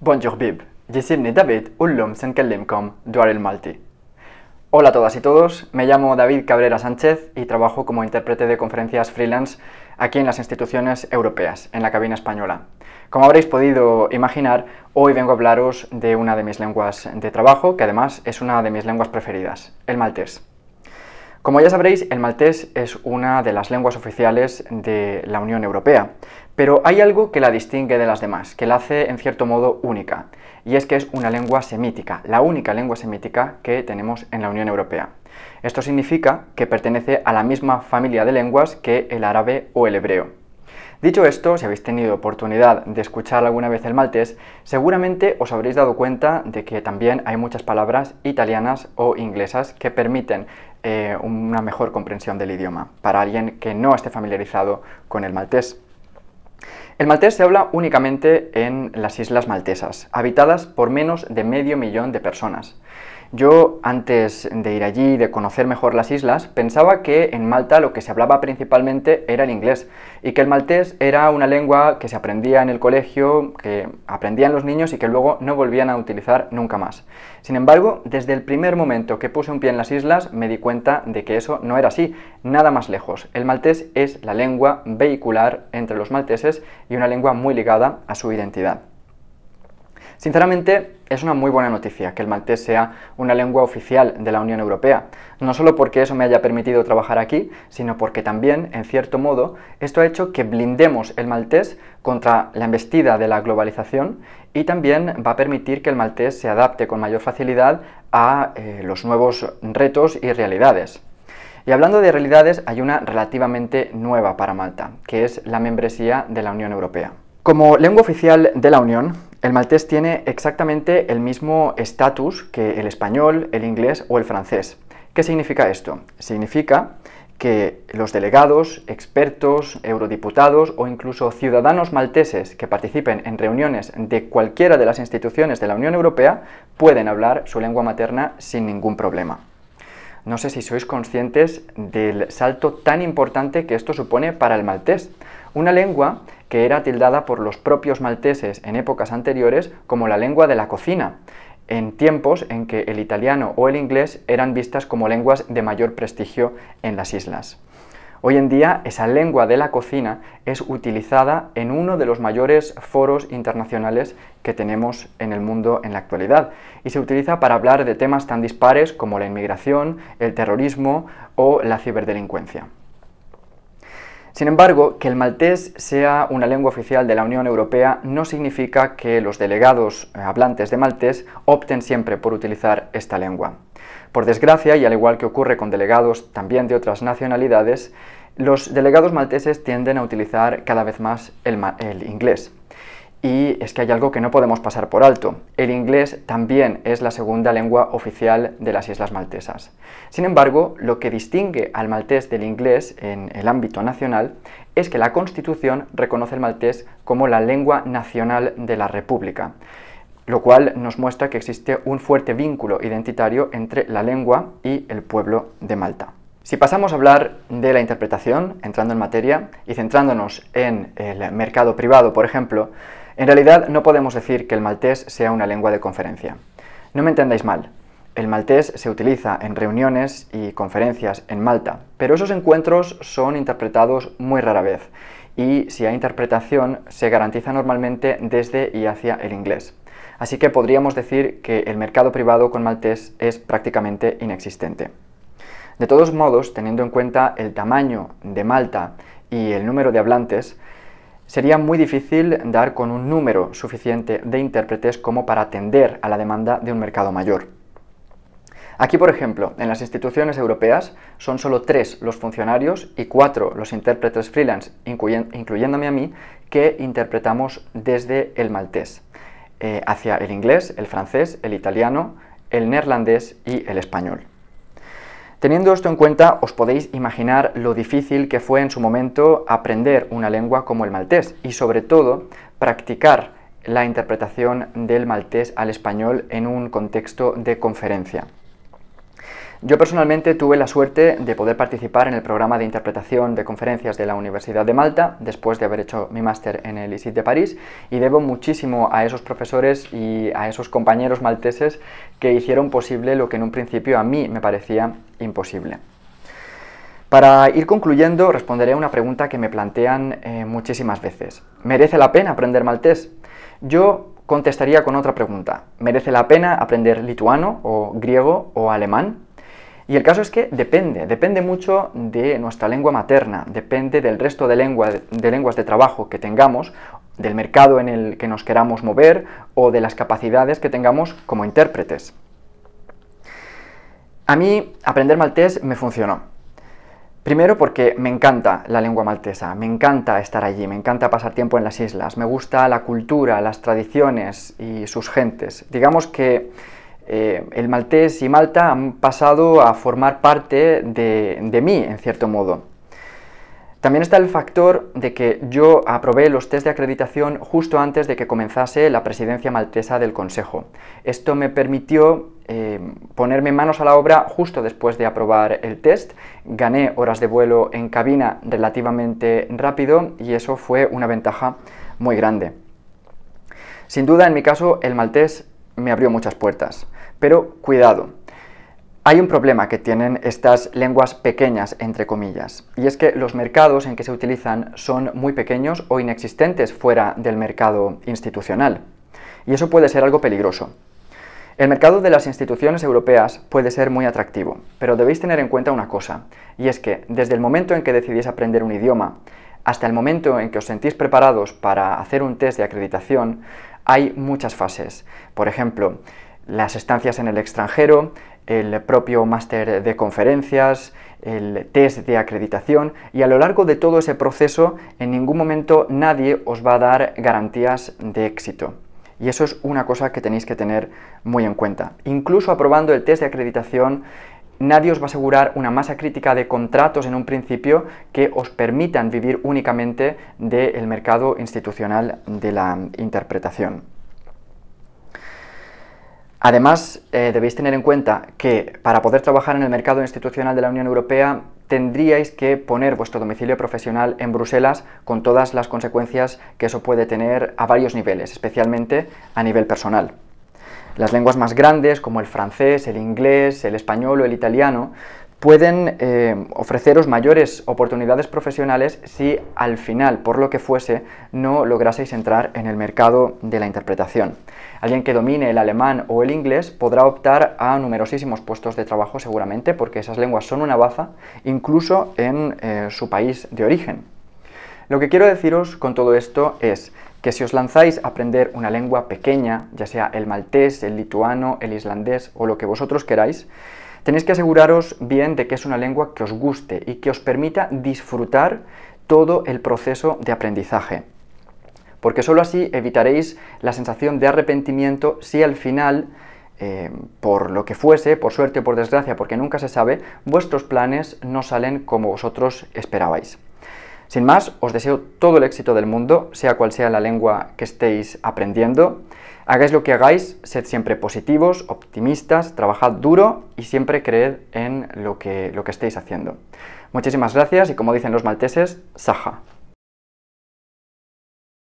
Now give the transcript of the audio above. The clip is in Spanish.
Bonjour bib, Lom Hola a todas y todos, me llamo David Cabrera Sánchez y trabajo como intérprete de conferencias freelance aquí en las instituciones europeas, en la cabina española. Como habréis podido imaginar, hoy vengo a hablaros de una de mis lenguas de trabajo, que además es una de mis lenguas preferidas, el maltés. Como ya sabréis, el maltés es una de las lenguas oficiales de la Unión Europea, pero hay algo que la distingue de las demás, que la hace en cierto modo única, y es que es una lengua semítica, la única lengua semítica que tenemos en la Unión Europea. Esto significa que pertenece a la misma familia de lenguas que el árabe o el hebreo. Dicho esto, si habéis tenido oportunidad de escuchar alguna vez el maltés, seguramente os habréis dado cuenta de que también hay muchas palabras italianas o inglesas que permiten eh, una mejor comprensión del idioma para alguien que no esté familiarizado con el maltés. El maltés se habla únicamente en las islas maltesas, habitadas por menos de medio millón de personas. Yo, antes de ir allí, de conocer mejor las islas, pensaba que en Malta lo que se hablaba principalmente era el inglés y que el maltés era una lengua que se aprendía en el colegio, que aprendían los niños y que luego no volvían a utilizar nunca más. Sin embargo, desde el primer momento que puse un pie en las islas me di cuenta de que eso no era así, nada más lejos. El maltés es la lengua vehicular entre los malteses y una lengua muy ligada a su identidad. Sinceramente, es una muy buena noticia que el maltés sea una lengua oficial de la Unión Europea, no solo porque eso me haya permitido trabajar aquí, sino porque también, en cierto modo, esto ha hecho que blindemos el maltés contra la embestida de la globalización y también va a permitir que el maltés se adapte con mayor facilidad a eh, los nuevos retos y realidades. Y hablando de realidades, hay una relativamente nueva para Malta, que es la membresía de la Unión Europea. Como lengua oficial de la Unión, el maltés tiene exactamente el mismo estatus que el español, el inglés o el francés. ¿Qué significa esto? Significa que los delegados, expertos, eurodiputados o incluso ciudadanos malteses que participen en reuniones de cualquiera de las instituciones de la Unión Europea pueden hablar su lengua materna sin ningún problema. No sé si sois conscientes del salto tan importante que esto supone para el maltés, una lengua que era tildada por los propios malteses en épocas anteriores como la lengua de la cocina, en tiempos en que el italiano o el inglés eran vistas como lenguas de mayor prestigio en las islas. Hoy en día esa lengua de la cocina es utilizada en uno de los mayores foros internacionales que tenemos en el mundo en la actualidad y se utiliza para hablar de temas tan dispares como la inmigración, el terrorismo o la ciberdelincuencia. Sin embargo, que el maltés sea una lengua oficial de la Unión Europea no significa que los delegados eh, hablantes de maltés opten siempre por utilizar esta lengua. Por desgracia, y al igual que ocurre con delegados también de otras nacionalidades, los delegados malteses tienden a utilizar cada vez más el, inglés. Y es que hay algo que no podemos pasar por alto. El inglés también es la segunda lengua oficial de las Islas Maltesas. Sin embargo, lo que distingue al maltés del inglés en el ámbito nacional es que la Constitución reconoce el maltés como la lengua nacional de la República, lo cual nos muestra que existe un fuerte vínculo identitario entre la lengua y el pueblo de Malta. Si pasamos a hablar de la interpretación, entrando en materia y centrándonos en el mercado privado, por ejemplo, en realidad no podemos decir que el maltés sea una lengua de conferencia. No me entendáis mal. El maltés se utiliza en reuniones y conferencias en Malta, pero esos encuentros son interpretados muy rara vez y si hay interpretación se garantiza normalmente desde y hacia el inglés. Así que podríamos decir que el mercado privado con maltés es prácticamente inexistente. De todos modos, teniendo en cuenta el tamaño de Malta y el número de hablantes, Sería muy difícil dar con un número suficiente de intérpretes como para atender a la demanda de un mercado mayor. Aquí, por ejemplo, en las instituciones europeas son solo tres los funcionarios y cuatro los intérpretes freelance, incluyéndome a mí, que interpretamos desde el maltés, eh, hacia el inglés, el francés, el italiano, el neerlandés y el español. Teniendo esto en cuenta, os podéis imaginar lo difícil que fue en su momento aprender una lengua como el maltés y sobre todo practicar la interpretación del maltés al español en un contexto de conferencia. Yo personalmente tuve la suerte de poder participar en el programa de interpretación de conferencias de la Universidad de Malta después de haber hecho mi máster en el ISIT de París y debo muchísimo a esos profesores y a esos compañeros malteses que hicieron posible lo que en un principio a mí me parecía imposible. Para ir concluyendo, responderé a una pregunta que me plantean eh, muchísimas veces. ¿Merece la pena aprender maltés? Yo contestaría con otra pregunta. ¿Merece la pena aprender lituano o griego o alemán? Y el caso es que depende, depende mucho de nuestra lengua materna, depende del resto de, de lenguas de trabajo que tengamos, del mercado en el que nos queramos mover o de las capacidades que tengamos como intérpretes. A mí aprender maltés me funcionó. Primero porque me encanta la lengua maltesa, me encanta estar allí, me encanta pasar tiempo en las islas, me gusta la cultura, las tradiciones y sus gentes. Digamos que eh, el maltés y Malta han pasado a formar parte de, mí, en cierto modo. También está el factor de que yo aprobé los test de acreditación justo antes de que comenzase la presidencia maltesa del Consejo. Esto me permitió eh, ponerme manos a la obra justo después de aprobar el test. Gané horas de vuelo en cabina relativamente rápido y eso fue una ventaja muy grande. Sin duda, en mi caso, el maltés me abrió muchas puertas. Pero cuidado, hay un problema que tienen estas lenguas pequeñas, entre comillas, y es que los mercados en que se utilizan son muy pequeños o inexistentes fuera del mercado institucional. Y eso puede ser algo peligroso. El mercado de las instituciones europeas puede ser muy atractivo, pero debéis tener en cuenta una cosa, y es que desde el momento en que decidís aprender un idioma, hasta el momento en que os sentís preparados para hacer un test de acreditación, hay muchas fases. Por ejemplo, las estancias en el extranjero, el propio máster de conferencias, el test de acreditación y a lo largo de todo ese proceso en ningún momento nadie os va a dar garantías de éxito. Y eso es una cosa que tenéis que tener muy en cuenta. Incluso aprobando el test de acreditación, nadie os va a asegurar una masa crítica de contratos en un principio que os permitan vivir únicamente del mercado institucional de la interpretación. Además, eh, debéis tener en cuenta que para poder trabajar en el mercado institucional de la Unión Europea tendríais que poner vuestro domicilio profesional en Bruselas con todas las consecuencias que eso puede tener a varios niveles, especialmente a nivel personal. Las lenguas más grandes, como el francés, el inglés, el español o el italiano, pueden eh, ofreceros mayores oportunidades profesionales si al final, por lo que fuese, no lograseis entrar en el mercado de la interpretación. Alguien que domine el alemán o el inglés podrá optar a numerosísimos puestos de trabajo seguramente, porque esas lenguas son una baza, incluso en eh, su país de origen. Lo que quiero deciros con todo esto es que si os lanzáis a aprender una lengua pequeña, ya sea el maltés, el lituano, el islandés o lo que vosotros queráis, Tenéis que aseguraros bien de que es una lengua que os guste y que os permita disfrutar todo el proceso de aprendizaje porque sólo así evitaréis la sensación de arrepentimiento si al final, eh, por lo que fuese, por suerte o por desgracia, porque nunca se sabe, vuestros planes no salen como vosotros esperabais. Sin más, os deseo todo el éxito del mundo, sea cual sea la lengua que estéis aprendiendo. Hagáis lo que hagáis, sed siempre positivos, optimistas, trabajad duro y siempre creed en lo que, lo que estéis haciendo. Muchísimas gracias y como dicen los malteses, saja.